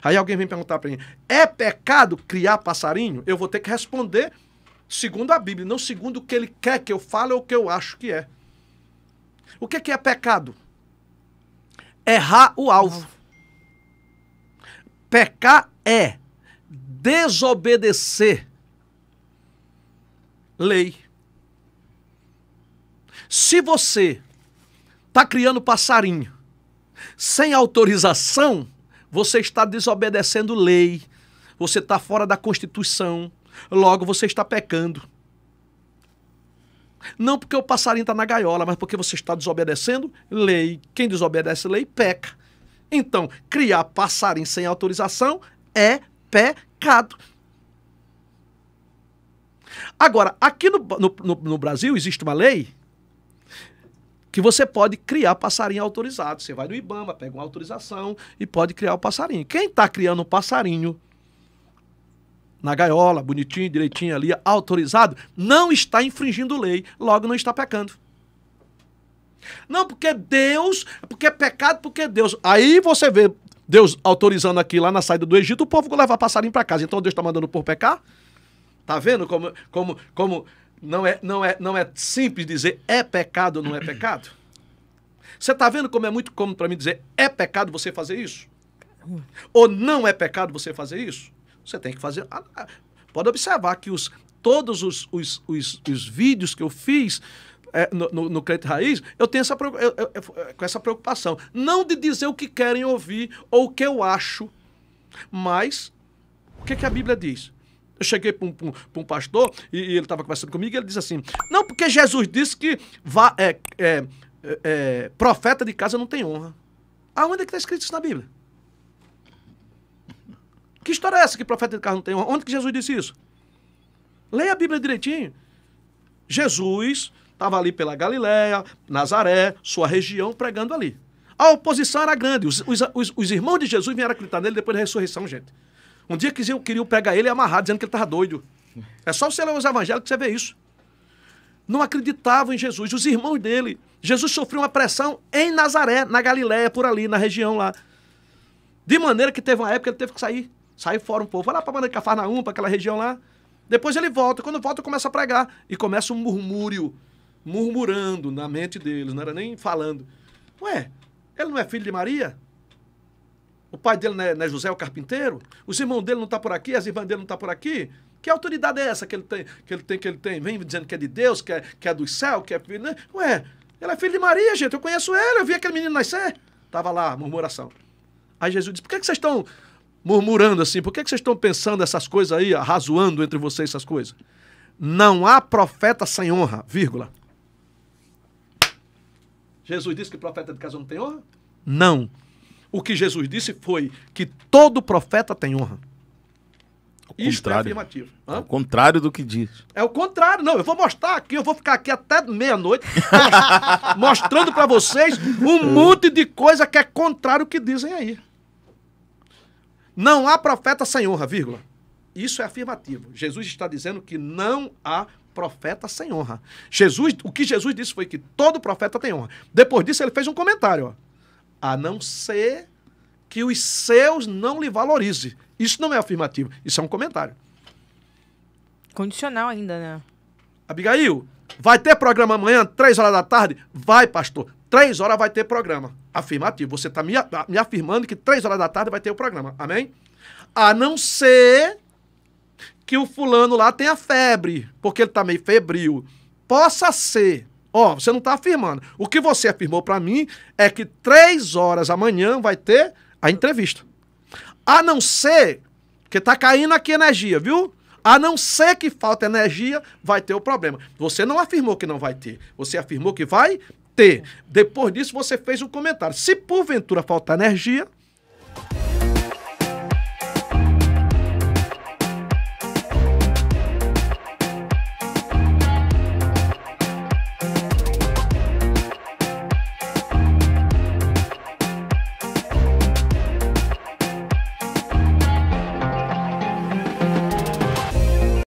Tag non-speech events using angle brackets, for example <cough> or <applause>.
Aí alguém vem perguntar para mim: é pecado criar passarinho? Eu vou ter que responder segundo a Bíblia, não segundo o que ele quer que eu fale ou o que eu acho que é. O que, é que é pecado? Errar o alvo. Pecar é desobedecer lei. Se você está criando passarinho sem autorização, você está desobedecendo lei. Você está fora da Constituição. Logo, você está pecando. Não porque o passarinho está na gaiola, mas porque você está desobedecendo lei. Quem desobedece lei peca. Então, criar passarinho sem autorização é pecado. Agora, aqui no, no, no, no Brasil existe uma lei que você pode criar passarinho autorizado. Você vai no Ibama, pega uma autorização e pode criar o passarinho. Quem está criando um passarinho na gaiola, bonitinho, direitinho ali, autorizado, não está infringindo lei, logo não está pecando. Não, porque Deus, porque é pecado, porque Deus. Aí você vê Deus autorizando aqui lá na saída do Egito, o povo levar passarinho para casa. Então Deus está mandando por pecar? Tá vendo como, como, como não é, não é, não é simples dizer é pecado ou não é pecado? Você está vendo como é muito comum para mim dizer é pecado você fazer isso? Ou não é pecado você fazer isso? Você tem que fazer. Ah, ah, pode observar que os, todos os, os, os, os vídeos que eu fiz é, no, no, no Crente Raiz, eu tenho essa, eu, eu, eu, com essa preocupação. Não de dizer o que querem ouvir ou o que eu acho, mas o que, que a Bíblia diz? Eu cheguei para um, um, um pastor e, e ele estava conversando comigo e ele disse assim: Não, porque Jesus disse que vá, é, é, é, profeta de casa não tem honra. Aonde é que está escrito isso na Bíblia? Que história é essa que profeta de casa não tem honra? Onde que Jesus disse isso? Leia a Bíblia direitinho. Jesus estava ali pela Galiléia, Nazaré, sua região, pregando ali. A oposição era grande. Os, os, os, os irmãos de Jesus vieram acreditar nele depois da ressurreição, gente. Um dia que eu queria pegar ele e amarrar, dizendo que ele estava doido. É só você ler os evangélicos que você vê isso. Não acreditavam em Jesus, os irmãos dele. Jesus sofreu uma pressão em Nazaré, na Galiléia, por ali, na região lá. De maneira que teve uma época que ele teve que sair. Sair fora um pouco. Vai lá para Cafarnaum, para aquela região lá. Depois ele volta. Quando volta, começa a pregar. E começa um murmúrio. Murmurando na mente deles. Não era nem falando. Ué, ele não é filho de Maria? O pai dele não né, né, é, não é José, o carpinteiro? Os irmãos dele não estão tá por aqui, as irmãs dele não estão tá por aqui? Que autoridade é essa que ele tem, que ele tem, que ele tem? Vem dizendo que é de Deus, que é, que é do céu, que é filho. Né? Ué, ele é filho de Maria, gente. Eu conheço ele, eu vi aquele menino nascer. Estava lá, murmuração. Aí Jesus disse: por que, que vocês estão murmurando assim? Por que, que vocês estão pensando essas coisas aí, arrazoando entre vocês essas coisas? Não há profeta sem honra, vírgula. Jesus disse que profeta de casa não tem honra? Não. O que Jesus disse foi que todo profeta tem honra. Isso é afirmativo. É o contrário do que diz. É o contrário, não. Eu vou mostrar aqui, eu vou ficar aqui até meia-noite <laughs> mostrando para vocês um é. monte de coisa que é contrário ao que dizem aí. Não há profeta sem honra, vírgula. Isso é afirmativo. Jesus está dizendo que não há profeta sem honra. Jesus, o que Jesus disse foi que todo profeta tem honra. Depois disso, ele fez um comentário, ó a não ser que os seus não lhe valorize. Isso não é afirmativo, isso é um comentário. Condicional ainda, né? Abigail, vai ter programa amanhã, três horas da tarde? Vai, pastor. Três horas vai ter programa. Afirmativo. Você está me, me afirmando que três horas da tarde vai ter o programa. Amém? A não ser que o fulano lá tenha febre, porque ele está meio febril. Possa ser Ó, você não está afirmando. O que você afirmou para mim é que três horas amanhã vai ter a entrevista. A não ser que está caindo aqui energia, viu? A não ser que falta energia, vai ter o problema. Você não afirmou que não vai ter. Você afirmou que vai ter. Depois disso, você fez um comentário. Se porventura faltar energia,